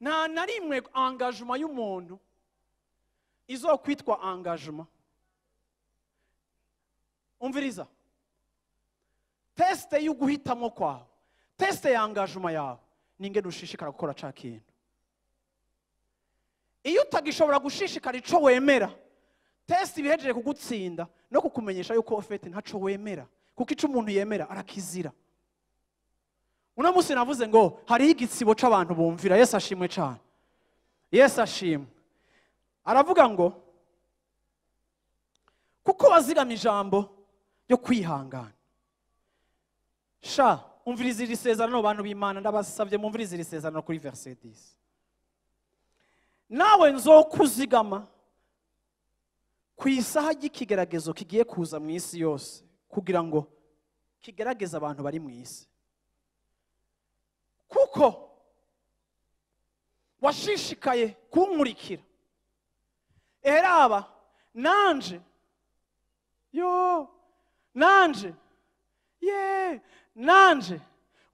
nta na rimwe angajuma y'umuntu izo kwitwa angajuma umviriza tesite yo guhitamo kwawe tesite ya angajuma yawe ninge ntushishikara gukora cya kintu iyo utagishobora gushishikara icyo wemera tesite iba kugutsinda no kukumenyesha yuko ufite ntaco wemera kuko icyo umuntu yemera arakizira uno munsi navuze ngo hariho igitsibo cy'abantu bumvira yesu ashimwe cyane yesu ashimwe aravuga ngo kuko wazigama ijambo ryo kwihangana sha umviriza iri sezerano bantu b'imana ndabasabye mumviriza iri sezerano kuri verise disi nawe nzokuzigama ku isaha ry'ikigeragezo kigiye kuza mu isi yose kugira ngo kigerageze abantu bari mu isi kuko washishikaye kunkurikira eraba nanje yo nanje ye nanje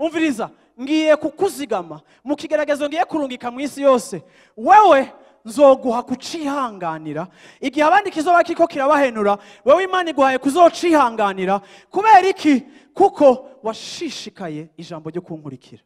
umviriza ngiye kukuzigama mu kigeragezo ngiye kurungika mu isi yose wewe nzoguha kucihanganira igihe abandi kizoba kiko kirabahenura wowe imana iguhaye kuzocihanganira kubera iki kuko washishikaye ijambo ryo kunkurikira